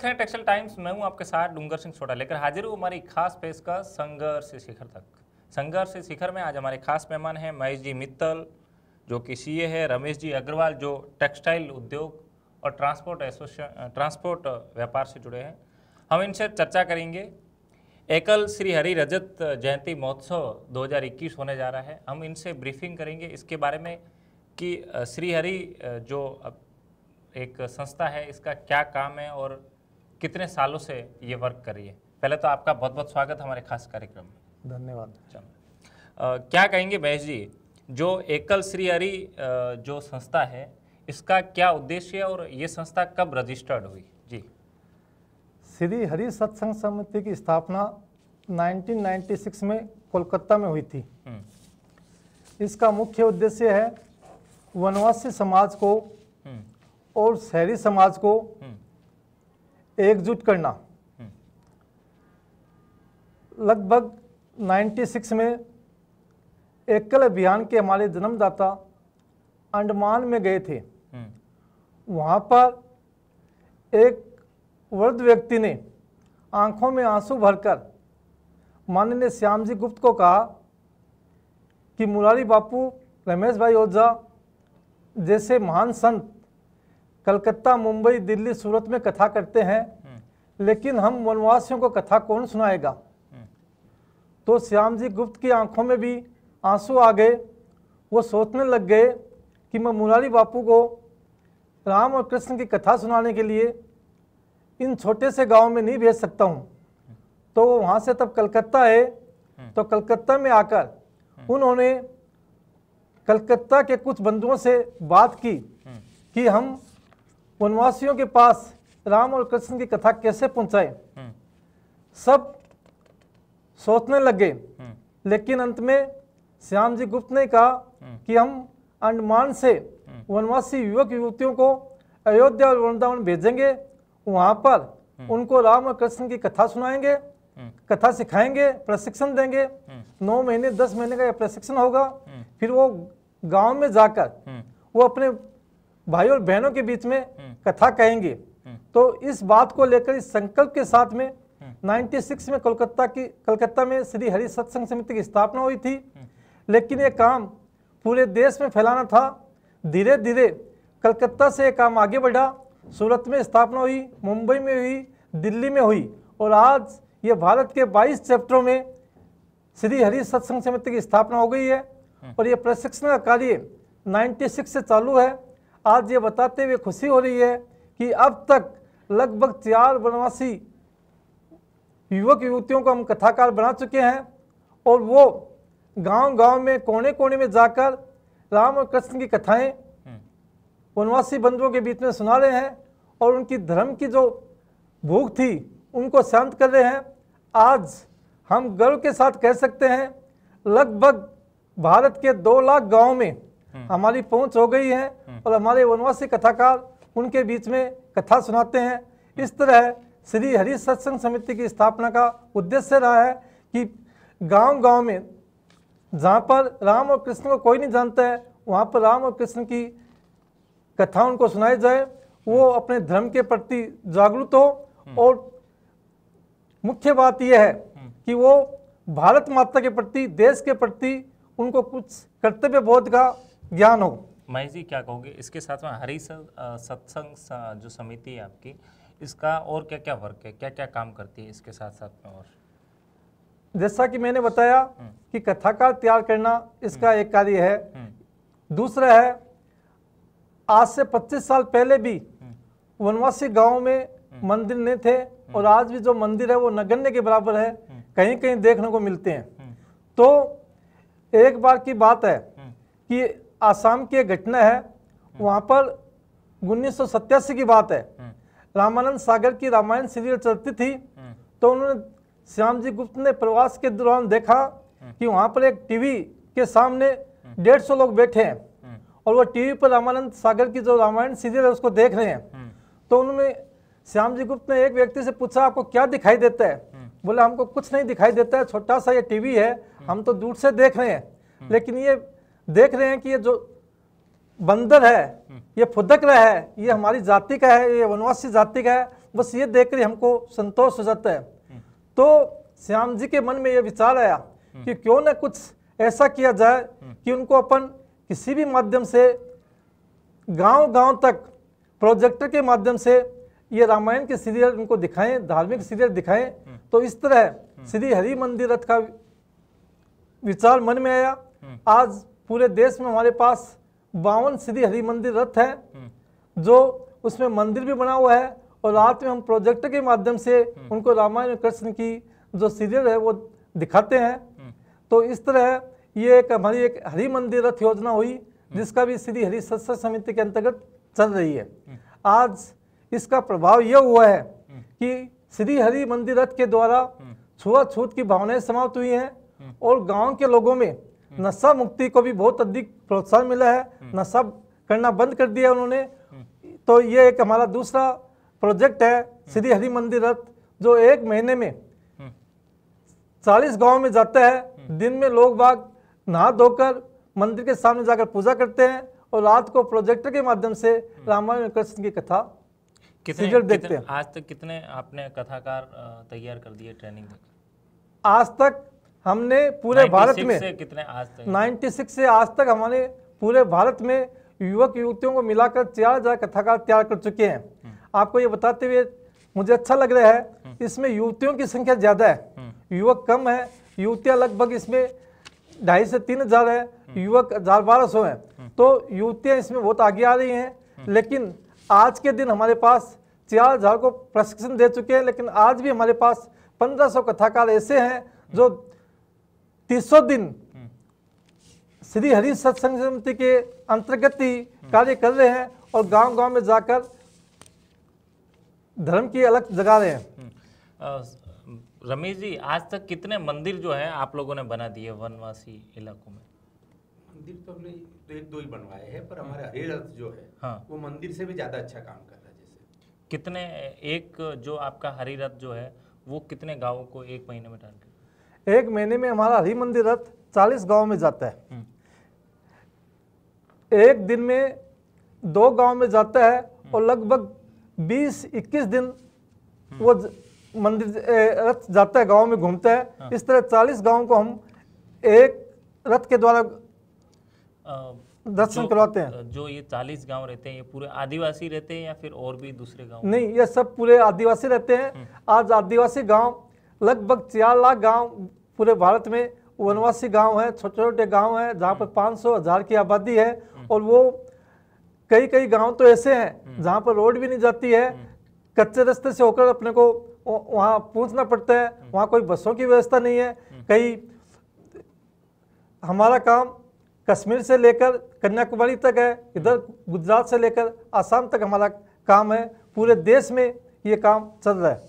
देख रहे हैं टेक्सटाइल टाइम्स मैं हूं आपके साथ डूंगर सिंह छोटा लेकर हाजिर हूं हमारी खास पेश का संघर्ष शिखर तक संघर्ष शिखर में आज हमारे खास मेहमान हैं महेश जी मित्तल जो कि सीए है रमेश जी अग्रवाल जो टेक्सटाइल उद्योग और ट्रांसपोर्ट एसोसिएशन ट्रांसपोर्ट व्यापार से जुड़े हैं हम इनसे चर्चा करेंगे एकल श्री हरि रजत जयंती महोत्सव दो होने जा रहा है हम इनसे ब्रीफिंग करेंगे इसके बारे में कि श्रीहरी जो एक संस्था है इसका क्या काम है और कितने सालों से ये वर्क कर रही है पहले तो आपका बहुत बहुत स्वागत हमारे खास कार्यक्रम में धन्यवाद क्या कहेंगे महेश जी जो एकल श्री हरि जो संस्था है इसका क्या उद्देश्य है और ये संस्था कब रजिस्टर्ड हुई जी श्री हरि सत्संग समिति की स्थापना 1996 में कोलकाता में हुई थी हम्म। इसका मुख्य उद्देश्य है वनवासी समाज को हम्म। और शहरी समाज को एकजुट करना लगभग 96 में एकल अभियान के हमारे जन्मदाता अंडमान में गए थे वहाँ पर एक वृद्ध व्यक्ति ने आंखों में आंसू भरकर माननीय श्याम जी गुप्त को कहा कि मुरारी बापू रमेश भाई ओझा जैसे महान संत कलकत्ता मुंबई दिल्ली सूरत में कथा करते हैं हम्म। लेकिन हम वनवासियों को कथा कौन सुनाएगा हम्म। तो श्याम जी गुप्त की आंखों में भी आंसू आ गए वो सोचने लग गए कि मैं मुरारी बापू को राम और कृष्ण की कथा सुनाने के लिए इन छोटे से गांव में नहीं भेज सकता हूँ तो वो वहाँ से तब कलकत्ता है हम्म। तो कलकत्ता में आकर उन्होंने कलकत्ता के कुछ बंधुओं से बात की कि हम वनवासियों के पास राम और कृष्ण की कथा कैसे पहुंचाए हम्म। सब सोचने लग गए हम्म। लेकिन अंत में श्याम जी गुप्त ने कहा हम्म। कि हम अंडमान से वनवासी युवक युवतियों को अयोध्या और वृंदावन भेजेंगे वहां पर उनको राम और कृष्ण की कथा सुनाएंगे कथा सिखाएंगे प्रशिक्षण देंगे नौ महीने दस महीने का यह प्रशिक्षण होगा फिर वो गांव में जाकर वो अपने भाई और बहनों के बीच में हम्म। कथा कहेंगे हम्म। तो इस बात को लेकर इस संकल्प के साथ में 96 हम्म। में कोलकाता की कलकत्ता में श्री हरि सत्संग समिति की स्थापना हुई थी लेकिन ये काम पूरे देश में फैलाना था धीरे धीरे कलकत्ता से ये काम आगे बढ़ा सूरत में स्थापना हुई मुंबई में हुई दिल्ली में हुई और आज ये भारत के 22 चैप्टरों में श्री हरि सत्संग समिति की स्थापना हो गई है और ये प्रशिक्षण का कार्य नाइन्टी से चालू है आज ये बताते हुए खुशी हो रही है कि अब तक लगभग चार बनवासी युवक युवतियों को हम कथाकार बना चुके हैं और वो गांव गांव में कोने कोने में जाकर राम और कृष्ण की कथाएं हम्म। वनवासी बंधुओं के बीच में सुना रहे हैं और उनकी धर्म की जो भूख थी उनको शांत कर रहे हैं आज हम गर्व के साथ कह सकते हैं लगभग भारत के दो लाख गांव में हम्म। हमारी पहुंच हो गई है हम्म। और हमारे वनवासी कथाकार उनके बीच में कथा सुनाते हैं हम्म। इस तरह श्री हरि सत्संग समिति की स्थापना का उद्देश्य रहा है कि गांव गांव में जहां पर राम और कृष्ण को कोई नहीं जानता है वहां पर राम और कृष्ण की कथा उनको सुनाई जाए वो अपने धर्म के प्रति जागरूक हो और मुख्य बात यह है कि वो भारत माता के प्रति देश के प्रति उनको कुछ कर्तव्य बोध का ज्ञान हो महेश जी क्या कहोगे इसके साथ में हरी सत्संग जो समिति है आपकी इसका और क्या क्या वर्क है क्या क्या काम करती है इसके साथ साथ में और जैसा कि मैंने बताया हम्म। कि कथाकार तैयार करना इसका हम्म। एक कार्य है हम्म। दूसरा है आज से 25 साल पहले भी वनवासी गांव में मंदिर नहीं थे और आज भी जो मंदिर है वो नगण्य के बराबर है कहीं कहीं देखने को मिलते हैं तो एक बार की बात है कि आसाम की एक घटना है हम्म। वहां पर उन्नीस की बात है हम्म। रामानंद सागर की रामायण सीरियल चलती थी हम्म। तो उन्होंने श्याम जी गुप्त ने प्रवास के दौरान देखा कि वहां पर एक टीवी के सामने डेढ़ सौ लोग बैठे हैं और वो टीवी पर रामानंद सागर की जो रामायण सीरियल है उसको देख रहे हैं तो उन्होंने श्याम जी गुप्त ने एक व्यक्ति से पूछा आपको क्या दिखाई देता है बोला हमको कुछ नहीं दिखाई देता है छोटा सा ये टीवी है हम तो दूर से देख रहे हैं लेकिन ये देख रहे हैं कि ये जो बंदर है ये फुदक रहा है ये हमारी जाति का है ये वनवासी जाति का है बस ये देख रहे हमको संतोष हो जाता है तो श्याम जी के मन में ये विचार आया कि क्यों ना कुछ ऐसा किया जाए कि उनको अपन किसी भी माध्यम से गांव गांव तक प्रोजेक्टर के माध्यम से ये रामायण के सीरियल उनको दिखाएं धार्मिक सीरियल दिखाएं तो इस तरह श्री हरि मंदिर रथ का विचार मन में आया आज पूरे देश में हमारे पास बावन श्री हरि मंदिर रथ है हम्म। जो उसमें मंदिर भी बना हुआ है और रात में हम प्रोजेक्ट के माध्यम से हम्म। उनको रामायण कृष्ण की जो सीरियल है वो दिखाते हैं हम्म। तो इस तरह ये एक हमारी एक हरि मंदिर रथ योजना हुई जिसका भी श्री हरि सत्स समिति के अंतर्गत चल रही है आज इसका प्रभाव यह हुआ है कि श्री हरि मंदिर रथ के द्वारा छुआछूत की भावनाएं समाप्त हुई हैं और गांव के लोगों में नशा मुक्ति को भी बहुत अधिक प्रोत्साहन मिला है नशा करना बंद कर दिया उन्होंने तो ये एक हमारा दूसरा प्रोजेक्ट है श्री हरि मंदिर रथ जो एक महीने में चालीस गांव में जाता है दिन में लोग बाग नहा धोकर मंदिर के सामने जाकर पूजा करते हैं और रात को प्रोजेक्टर के माध्यम से रामायण कृष्ण की कथा कितने, देखते हैं आज तक कितने आपने कथाकार तैयार कर दिए ट्रेनिंग आज तक हमने पूरे भारत में कितने आज तक 96 से आज तक हमारे पूरे भारत में युवक युवतियों को मिलाकर चार हजार कथाकार तैयार कर चुके हैं हम्म। आपको ये बताते हुए मुझे अच्छा लग रहा है हम्म। इसमें युवतियों की संख्या ज़्यादा है हम्म। युवक कम है युवतियाँ लगभग इसमें ढाई से तीन हजार है युवक हजार बारह सौ है तो युवतियाँ इसमें बहुत आगे आ रही हैं लेकिन आज के दिन हमारे पास चार हजार को प्रशिक्षण दे चुके हैं लेकिन आज भी हमारे पास पंद्रह सौ कथाकार ऐसे हैं जो तीसों दिन श्री हरि सत्संग समिति के अंतर्गत ही कार्य कर रहे हैं और गांव गांव में जाकर धर्म की अलग जगा रहे हैं हम्म। रमेश जी आज तक कितने मंदिर जो है आप लोगों ने बना दिए वनवासी इलाकों में मंदिर तो हमने तो एक दो ही बनवाए हैं पर हमारे हम्म। हरिथ जो है हाँ। वो मंदिर से भी ज़्यादा अच्छा काम कर रहा है जैसे कितने एक जो आपका रथ जो है वो कितने गाँव को एक महीने में टारगेट एक महीने में हमारा हरिमंदिर रथ चालीस गांव में जाता है हम्म। एक दिन में दो गांव में जाता है हम्म। और लगभग 20-21 दिन हम्म। वो मंदिर रथ जाता है गांव में घूमता है हाँ। इस तरह 40 गांव को हम एक रथ के द्वारा दर्शन करवाते हैं जो ये 40 गांव रहते हैं ये पूरे आदिवासी रहते हैं या फिर और भी दूसरे गांव नहीं ये सब पूरे आदिवासी रहते हैं आज आदिवासी गांव लगभग चार लाख गांव पूरे भारत में उनवासी गाँव हैं छोटे छोटे गाँव हैं जहाँ पर पाँच सौ हज़ार की आबादी है और वो कई कई गाँव तो ऐसे हैं हम्म। जहाँ पर रोड भी नहीं जाती है हम्म। कच्चे रास्ते से होकर अपने को वहाँ पहुंचना पड़ता है हम्म। वहाँ कोई बसों की व्यवस्था नहीं है कई हमारा काम कश्मीर से लेकर कन्याकुमारी तक है इधर गुजरात से लेकर आसाम तक हमारा काम है पूरे देश में ये काम चल रहा है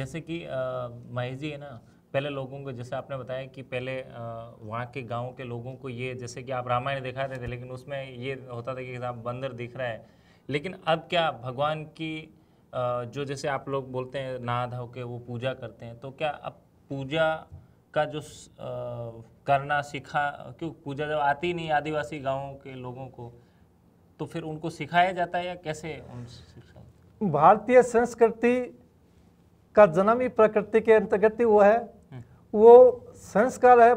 जैसे कि महेश जी है ना पहले लोगों को जैसे आपने बताया कि पहले वहाँ के गाँव के लोगों को ये जैसे कि आप रामायण दिखा रहे थे लेकिन उसमें ये होता था कि आप बंदर दिख रहा है लेकिन अब क्या भगवान की जो जैसे आप लोग बोलते हैं नहा धो के वो पूजा करते हैं तो क्या अब पूजा का जो करना सीखा क्यों पूजा जब आती नहीं आदिवासी गाँव के लोगों को तो फिर उनको सिखाया जाता है या कैसे उन भारतीय संस्कृति का जन्म ही प्रकृति के अंतर्गत ही वो है वो संस्कार है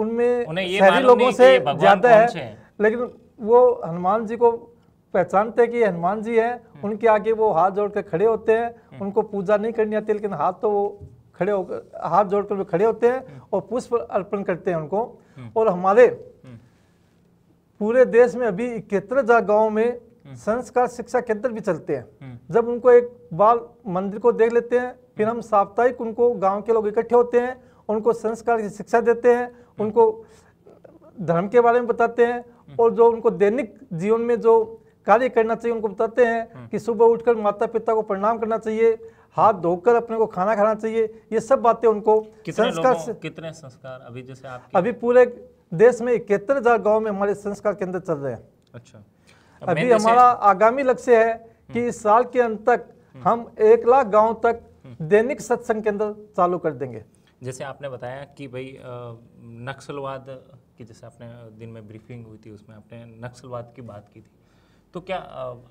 उनमें शहरी लोगों से ज़्यादा है लेकिन वो हनुमान जी को पहचानते हैं कि हनुमान जी हैं हम्म। उनके आगे वो हाथ जोड़ कर खड़े होते हैं हम्म। उनको पूजा नहीं करनी आती लेकिन हाथ तो वो खड़े होकर हाथ जोड़ कर खड़े होते हैं हम्म। और पुष्प अर्पण करते हैं उनको और हमारे पूरे देश में अभी इकहत्तर हजार गाँव में संस्कार शिक्षा केंद्र भी चलते हैं जब उनको एक बाल मंदिर को देख लेते हैं फिर हम साप्ताहिक उनको गांव के लोग इकट्ठे होते हैं उनको संस्कार की शिक्षा देते हैं उनको धर्म के बारे में बताते हैं और जो उनको दैनिक जीवन में जो कार्य करना चाहिए उनको बताते हैं कि सुबह उठकर माता पिता को प्रणाम करना चाहिए हाथ धोकर अपने को खाना खाना चाहिए ये सब बातें उनको कितने संस्कार से, कितने संस्कार अभी जैसे आप अभी पूरे देश में इकहत्तर हजार गाँव में हमारे संस्कार केंद्र चल रहे हैं अच्छा अभी हमारा आगामी लक्ष्य है कि इस साल के अंत तक हम एक लाख गाँव तक दैनिक सत्संग केंद्र चालू कर देंगे जैसे आपने बताया कि भाई नक्सलवाद की जैसे आपने दिन में ब्रीफिंग हुई थी उसमें आपने नक्सलवाद की बात की थी तो क्या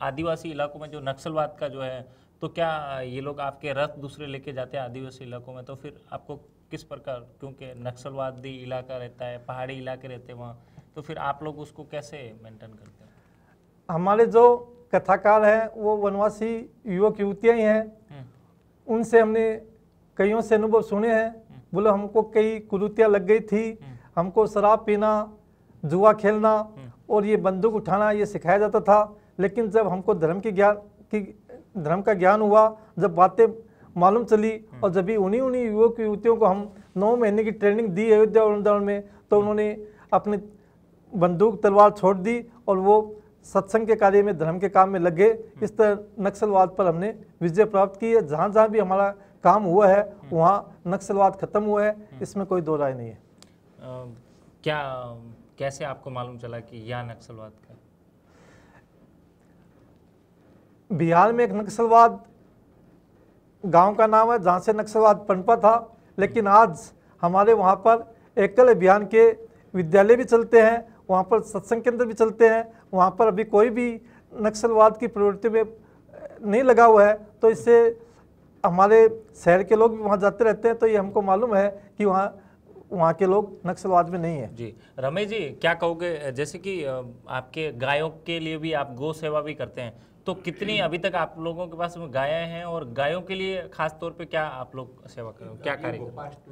आदिवासी इलाकों में जो नक्सलवाद का जो है तो क्या ये लोग आपके रथ दूसरे लेके जाते हैं आदिवासी इलाकों में तो फिर आपको किस प्रकार क्योंकि नक्सलवादी इलाका रहता है पहाड़ी इलाके रहते हैं वहाँ तो फिर आप लोग उसको कैसे मेंटेन करते हैं हमारे जो कथाकार हैं वो वनवासी युवक युवतियाँ ही हैं हम्म। उनसे हमने कईयों से अनुभव सुने हैं बोलो हमको कई कुरुतियाँ लग गई थी हम्म। हमको शराब पीना जुआ खेलना हम्म। और ये बंदूक उठाना ये सिखाया जाता था लेकिन जब हमको धर्म की ज्ञान की धर्म का ज्ञान हुआ जब बातें मालूम चली हम्म। और जब भी उन्हीं उन्हीं युवक युवतियों को हम नौ महीने की ट्रेनिंग दी अयोध्या वृंदावन में तो उन्होंने अपनी बंदूक तलवार छोड़ दी और वो सत्संग के कार्य में धर्म के काम में लग गए इस तरह नक्सलवाद पर हमने विजय प्राप्त की है जहाँ जहाँ भी हमारा काम हुआ है हम्म। वहाँ नक्सलवाद खत्म हुआ है हम्म। इसमें कोई दो राय नहीं है आ, क्या कैसे आपको मालूम चला कि यह नक्सलवाद का बिहार में एक नक्सलवाद गांव का नाम है जहाँ से नक्सलवाद पनपा था लेकिन हम्म। आज हमारे वहाँ पर एकल अभियान के विद्यालय भी चलते हैं वहाँ पर सत्संग केंद्र भी चलते हैं वहाँ पर अभी कोई भी नक्सलवाद की प्रवृत्ति में नहीं लगा हुआ है तो इससे हमारे शहर के लोग भी वहाँ जाते रहते हैं तो ये हमको मालूम है कि वहाँ वहाँ के लोग नक्सलवाद में नहीं है जी रमेश जी क्या कहोगे जैसे कि आपके गायों के लिए भी आप गौ सेवा भी करते हैं तो कितनी अभी तक आप लोगों के पास गायें हैं और गायों के लिए खास तौर पे क्या आप लोग सेवा कर क्या कार्य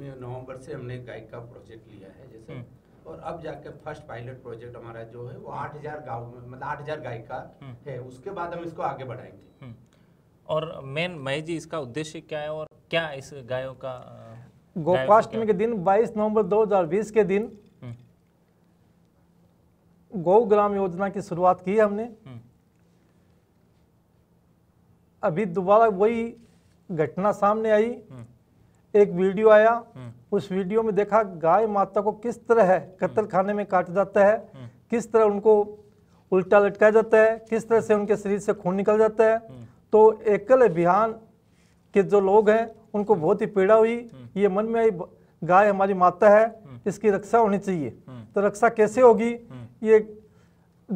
नवंबर से हमने गाय का प्रोजेक्ट लिया है जैसे हम्म। और अब जाके फर्स्ट पायलट प्रोजेक्ट हमारा जो है वो आठ हजार गाँव में मतलब आठ हजार गाय का हम्म। है उसके बाद हम इसको आगे बढ़ाएंगे हम्म। और मेन मई जी इसका उद्देश्य क्या है और क्या इस गायों का गोपाष्टमी के दिन 22 नवंबर 2020 के दिन हम्म। गौ ग्राम योजना की शुरुआत की हमने हम्म। अभी दोबारा वही घटना सामने आई हम्म। एक वीडियो आया उस वीडियो में देखा गाय माता को किस तरह कत्ल खाने में काट जाता है किस तरह उनको उल्टा लटकाया जाता है किस तरह से उनके शरीर से खून निकल जाता है तो एकल अभियान के जो लोग हैं उनको बहुत ही पीड़ा हुई हम्म। ये मन में आई गाय हमारी माता है हम्म। इसकी रक्षा होनी चाहिए हम्म। तो रक्षा कैसे होगी ये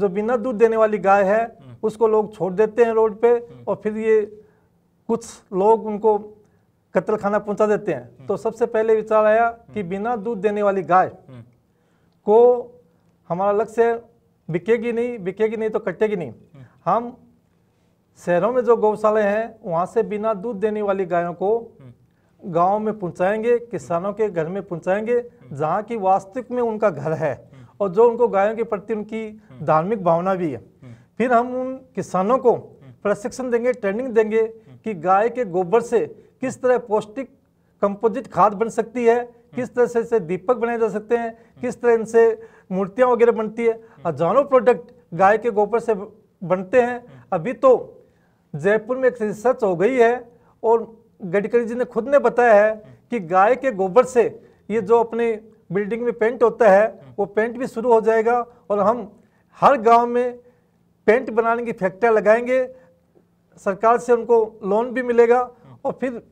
जो बिना दूध देने वाली गाय है उसको लोग छोड़ देते हैं रोड पे और फिर ये कुछ लोग उनको कत्ल खाना पहुंचा देते हैं तो सबसे पहले विचार आया कि बिना दूध देने वाली गाय को हमारा लक्ष्य बिकेगी नहीं बिकेगी नहीं तो कटेगी नहीं हम शहरों में जो गौशाले हैं वहाँ से बिना दूध देने वाली गायों को हम्म। गाँव में पहुँचाएंगे किसानों के घर में पहुँचाएंगे हम्म। जहाँ की वास्तविक में उनका घर है हम्म। और जो उनको गायों के प्रति उनकी धार्मिक भावना भी है फिर हम उन किसानों को प्रशिक्षण देंगे ट्रेनिंग देंगे कि गाय के गोबर से किस तरह पौष्टिक कंपोजिट खाद बन सकती है किस तरह से इसे दीपक बनाए जा सकते हैं किस तरह इनसे मूर्तियाँ वगैरह बनती है हजारों प्रोडक्ट गाय के गोबर से बनते हैं अभी तो जयपुर में एक रिसर्च हो गई है और गडकरी जी ने खुद ने बताया है कि गाय के गोबर से ये जो अपने बिल्डिंग में पेंट होता है वो पेंट भी शुरू हो जाएगा और हम हर गांव में पेंट बनाने की फैक्ट्रियाँ लगाएंगे सरकार से उनको लोन भी मिलेगा और फिर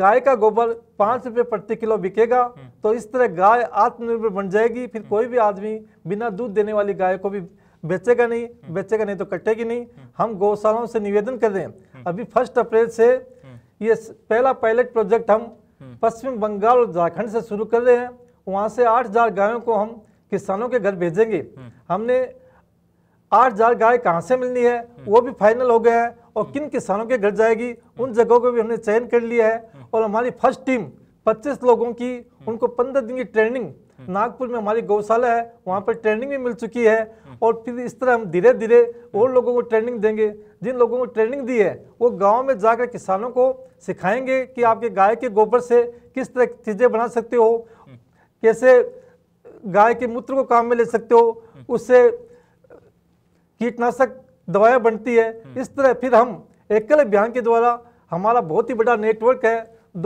गाय का गोबर पाँच रुपये प्रति किलो बिकेगा तो इस तरह गाय आत्मनिर्भर बन जाएगी फिर कोई भी आदमी बिना दूध देने वाली गाय को भी बेचेगा नहीं हम्म। बेचेगा नहीं तो कटेगी नहीं हम्म। हम गौशालाओं से निवेदन कर रहे हैं हम्म। अभी फर्स्ट अप्रैल से ये पहला पायलट प्रोजेक्ट हम पश्चिम बंगाल और झारखंड से शुरू कर रहे हैं वहाँ से आठ हजार गायों को हम किसानों के घर भेजेंगे हमने आठ हजार गाय कहाँ से मिलनी है वो भी फाइनल हो गया है और किन किसानों के घर जाएगी उन जगहों को भी हमने चयन कर लिया है और हमारी फर्स्ट टीम 25 लोगों की उनको 15 दिन की ट्रेनिंग हम्म। नागपुर में हमारी गौशाला है वहाँ पर ट्रेनिंग भी मिल चुकी है हम्म। और फिर इस तरह हम धीरे धीरे हम्म। और लोगों को ट्रेनिंग देंगे जिन लोगों को ट्रेनिंग दी है वो गांव में जाकर किसानों को सिखाएंगे कि आपके गाय के गोबर से किस तरह चीज़ें बना सकते हो कैसे गाय के मूत्र को काम में ले सकते हो उससे कीटनाशक दवाया बनती है इस तरह फिर हम एकल अभियान के द्वारा हमारा बहुत ही बड़ा नेटवर्क है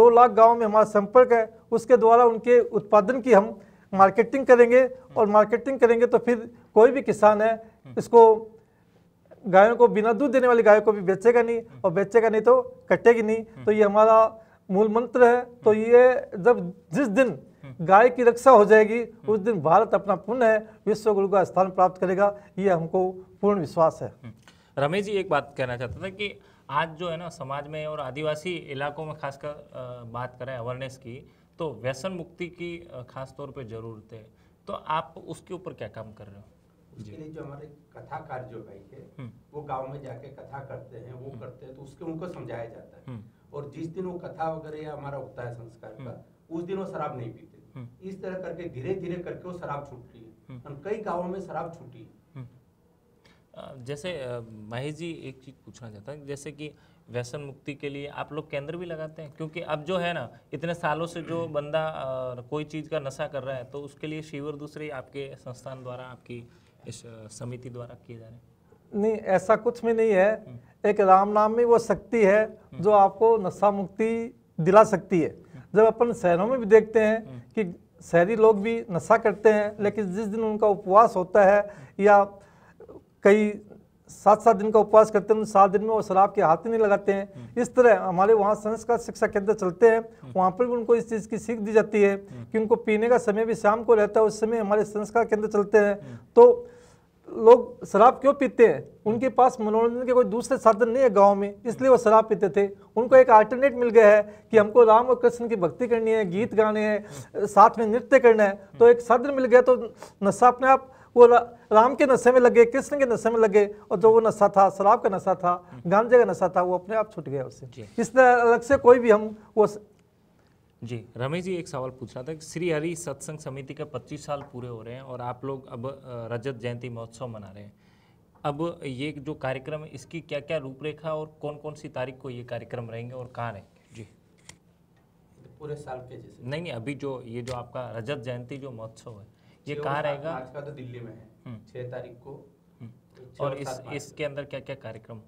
दो लाख गाँव में हमारा संपर्क है उसके द्वारा उनके उत्पादन की हम मार्केटिंग करेंगे और मार्केटिंग हम्म। करेंगे तो फिर कोई भी किसान है हम्म। इसको गायों को बिना दूध देने वाली गायों को भी बेचेगा नहीं हम्म। और बेचेगा नहीं तो कटेगी नहीं तो ये हमारा मूल मंत्र है तो ये जब जिस दिन गाय की रक्षा हो जाएगी उस दिन भारत अपना पुण्य है विश्व गुरु का स्थान प्राप्त करेगा ये हमको पूर्ण विश्वास है रमेश जी एक बात कहना चाहता था कि आज जो है ना समाज में और आदिवासी इलाकों में खासकर बात करें अवेयरनेस की तो व्यसन मुक्ति की खास तौर पे जरूरत है तो आप उसके ऊपर क्या काम कर रहे हो उसके लिए जो हमारे कथाकार जो भाई है हम्म। वो गांव में जाके कथा करते हैं वो हम्म। करते हैं तो उसके उनको समझाया जाता है हम्म। और जिस दिन वो कथा वगैरह या हमारा होता है संस्कार का उस दिन वो शराब नहीं पीते इस तरह करके धीरे धीरे करके वो शराब छूटती है कई गाँव में शराब छूटी है जैसे महेश जी एक चीज़ पूछना चाहता है जैसे कि व्यसन मुक्ति के लिए आप लोग केंद्र भी लगाते हैं क्योंकि अब जो है ना इतने सालों से जो बंदा आ, कोई चीज़ का नशा कर रहा है तो उसके लिए शिविर दूसरे आपके संस्थान द्वारा आपकी इस समिति द्वारा किए जा रहे हैं नहीं ऐसा कुछ में नहीं है हम्म। एक राम नाम में वो शक्ति है हम्म। जो आपको नशा मुक्ति दिला सकती है हम्म। जब अपन शहरों में भी देखते हैं कि शहरी लोग भी नशा करते हैं लेकिन जिस दिन उनका उपवास होता है या कई सात सात दिन का उपवास करते हैं सात दिन में वो शराब के हाथ नहीं लगाते हैं हम्म। इस तरह हमारे वहाँ संस्कार शिक्षा केंद्र चलते हैं हम्म। वहाँ पर भी उनको इस चीज़ की सीख दी जाती है हम्म। कि उनको पीने का समय भी शाम को रहता है उस समय हमारे संस्कार केंद्र चलते हैं तो लोग शराब क्यों पीते हैं उनके पास मनोरंजन के कोई दूसरे साधन नहीं है गांव में इसलिए वो शराब पीते थे उनको एक अल्टरनेट मिल गया है कि हमको राम और कृष्ण की भक्ति करनी है गीत गाने हैं साथ में नृत्य करना है तो एक साधन मिल गया तो नशा अपने आप वो राम के नशे में लगे कृष्ण के नशे में लगे और जो वो नशा था शराब का नशा था हम्म। गांजे का नशा था वो अपने आप छूट गया उससे इस तरह अलग से कोई भी हम वो जी रमेश जी एक सवाल पूछना था कि श्री हरि सत्संग समिति के 25 साल पूरे हो रहे हैं और आप लोग अब रजत जयंती महोत्सव मना रहे हैं अब ये जो कार्यक्रम है इसकी क्या क्या रूपरेखा और कौन कौन सी तारीख को ये कार्यक्रम रहेंगे और कहाँ रहेंगे जी पूरे साल के जैसे नहीं नहीं अभी जो ये जो आपका रजत जयंती जो महोत्सव है ये कहाँ हाँ, रहेगा आज का तो दिल्ली में है हम्म। छः तारीख को हम्म। और इस इसके अंदर क्या क्या कार्यक्रम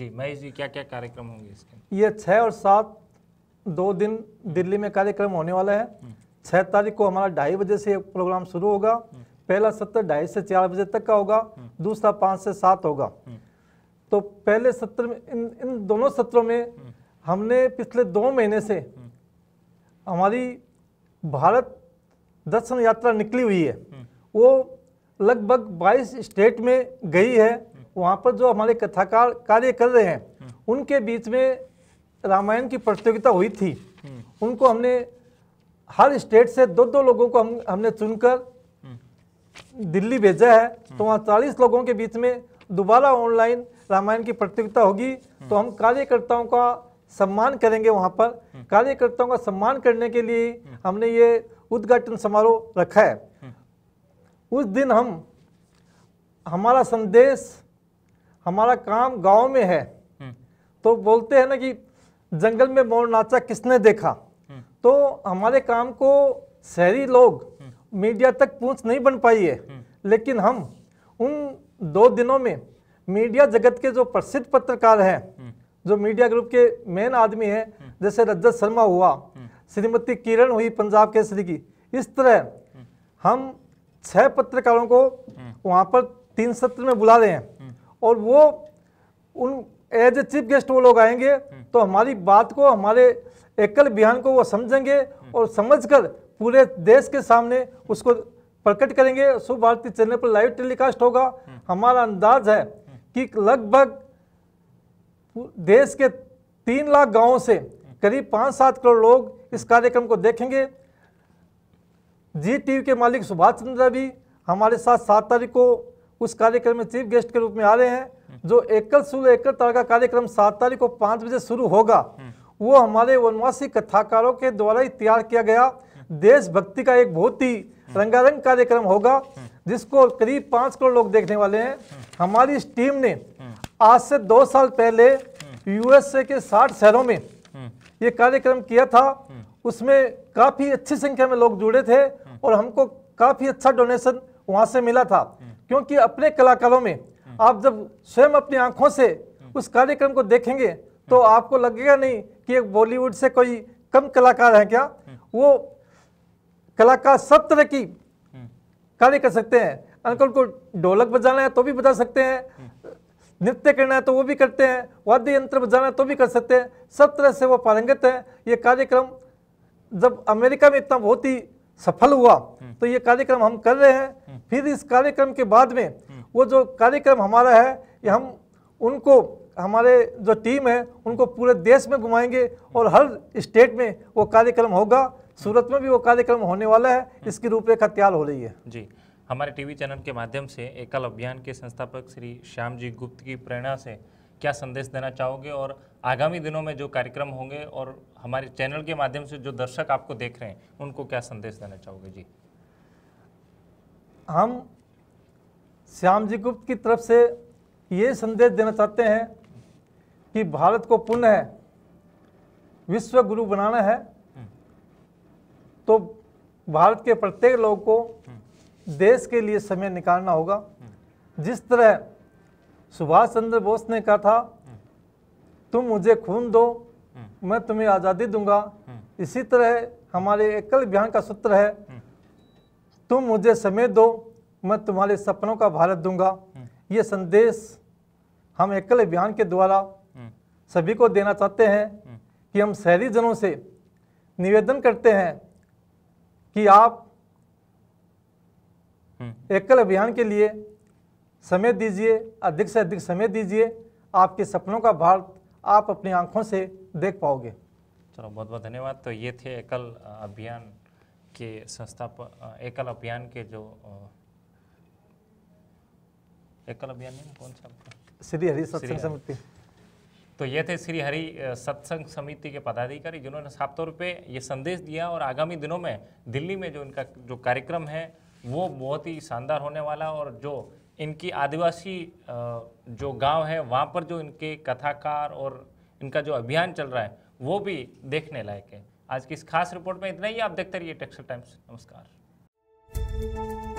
जी महेश जी क्या क्या कार्यक्रम होंगे इसके ये छह और सात दो दिन दिल्ली में कार्यक्रम होने वाला है हम्म। छह तारीख को हमारा ढाई बजे से प्रोग्राम शुरू होगा पहला सत्र ढाई से चार बजे तक का होगा दूसरा पांच से सात होगा तो पहले सत्र में इन इन दोनों सत्रों में हमने पिछले दो महीने से हमारी भारत दर्शन यात्रा निकली हुई है वो लगभग 22 स्टेट में गई है वहाँ पर जो हमारे कथाकार कार्य कर रहे हैं उनके बीच में रामायण की प्रतियोगिता हुई थी उनको हमने हर स्टेट से दो दो लोगों को हम हमने चुनकर दिल्ली भेजा है तो वहाँ चालीस लोगों के बीच में दोबारा ऑनलाइन रामायण की प्रतियोगिता होगी तो हम कार्यकर्ताओं का सम्मान करेंगे वहाँ पर कार्यकर्ताओं का सम्मान करने के लिए हमने ये उद्घाटन समारोह रखा है उस दिन हम हमारा संदेश हमारा काम गांव में है हम्म। तो बोलते हैं ना कि जंगल में मोर नाचा किसने देखा हम्म। तो हमारे काम को शहरी लोग हम्म। मीडिया तक पहुंच नहीं बन पाई है लेकिन हम उन दो दिनों में मीडिया जगत के जो प्रसिद्ध पत्रकार हैं जो मीडिया ग्रुप के मेन आदमी हैं जैसे रजत शर्मा हुआ श्रीमती किरण हुई पंजाब केसरी की इस तरह हम छह पत्रकारों को वहाँ पर तीन सत्र में बुला रहे हैं और वो उन एज ए चीफ गेस्ट वो लोग आएंगे तो हमारी बात को हमारे एकल बयान को वो समझेंगे और समझकर पूरे देश के सामने उसको प्रकट करेंगे शुभ भारती चैनल पर लाइव टेलीकास्ट होगा हमारा अंदाज है कि लगभग देश के तीन लाख गांवों से करीब पाँच सात करोड़ लोग इस कार्यक्रम को देखेंगे जी टीवी के मालिक सुभाष चंद्र भी हमारे साथ सात तारीख को उस कार्यक्रम में चीफ गेस्ट के रूप में आ रहे हैं जो एकल सुल एकल तार का कार्यक्रम सात तारीख को पाँच बजे शुरू होगा वो हमारे वनवासी कथाकारों के द्वारा ही तैयार किया गया देशभक्ति का एक बहुत ही रंगारंग कार्यक्रम होगा जिसको करीब पाँच करोड़ लोग देखने वाले हैं हमारी इस टीम ने आज से दो साल पहले यूएसए के साठ शहरों में ये कार्यक्रम किया था हम्म। उसमें काफ़ी अच्छी संख्या में लोग जुड़े थे हम्म। और हमको काफ़ी अच्छा डोनेशन वहां से मिला था हम्म। क्योंकि अपने कलाकारों में आप जब स्वयं अपनी आंखों से उस कार्यक्रम को देखेंगे तो आपको लगेगा नहीं कि एक बॉलीवुड से कोई कम कलाकार है क्या वो कलाकार सब तरह की कार्य कर सकते हैं अंकल को ढोलक बजाना है तो भी बजा सकते हैं नृत्य करना है तो वो भी करते हैं वाद्य यंत्र बजाना है तो भी कर सकते हैं सब तरह से वो पारंगत है ये कार्यक्रम जब अमेरिका में इतना बहुत ही सफल हुआ हम्म। तो ये कार्यक्रम हम कर रहे हैं हम्म। फिर इस कार्यक्रम के बाद में हम्म। वो जो कार्यक्रम हमारा है ये हम उनको हमारे जो टीम है उनको पूरे देश में घुमाएंगे और हर स्टेट में वो कार्यक्रम होगा सूरत में भी वो कार्यक्रम होने वाला है इसकी रूपरेखा तैयार हो रही है जी हमारे टीवी चैनल के माध्यम से एकल अभियान के संस्थापक श्री श्याम जी गुप्त की प्रेरणा से क्या संदेश देना चाहोगे और आगामी दिनों में जो कार्यक्रम होंगे और हमारे चैनल के माध्यम से जो दर्शक आपको देख रहे हैं उनको क्या संदेश देना चाहोगे जी हम श्याम जी गुप्त की तरफ से ये संदेश देना चाहते हैं कि भारत को है विश्व गुरु बनाना है हम्म। तो भारत के प्रत्येक लोग को हम्म। देश के लिए समय निकालना होगा जिस तरह सुभाष चंद्र बोस ने कहा था तुम मुझे खून दो मैं तुम्हें आज़ादी दूंगा इसी तरह हमारे एकल बयान का सूत्र है तुम मुझे समय दो मैं तुम्हारे सपनों का भारत दूंगा ये संदेश हम एकल अभियान के द्वारा सभी को देना चाहते हैं कि हम शहरी जनों से निवेदन करते हैं कि आप हम्म। एकल अभियान के लिए समय दीजिए अधिक से अधिक समय दीजिए आपके सपनों का भारत आप अपनी आंखों से देख पाओगे चलो बहुत बहुत धन्यवाद तो ये थे एकल अभियान के संस्थापक एकल अभियान के जो एकल अभियान कौन सा श्री हरि सत्संग समिति तो ये थे श्री हरि सत्संग समिति के पदाधिकारी जिन्होंने साफ तौर पे ये संदेश दिया और आगामी दिनों में दिल्ली में जो इनका जो कार्यक्रम है वो बहुत ही शानदार होने वाला और जो इनकी आदिवासी जो गांव है वहाँ पर जो इनके कथाकार और इनका जो अभियान चल रहा है वो भी देखने लायक है आज की इस खास रिपोर्ट में इतना ही आप देखते रहिए टेक्सल टाइम्स नमस्कार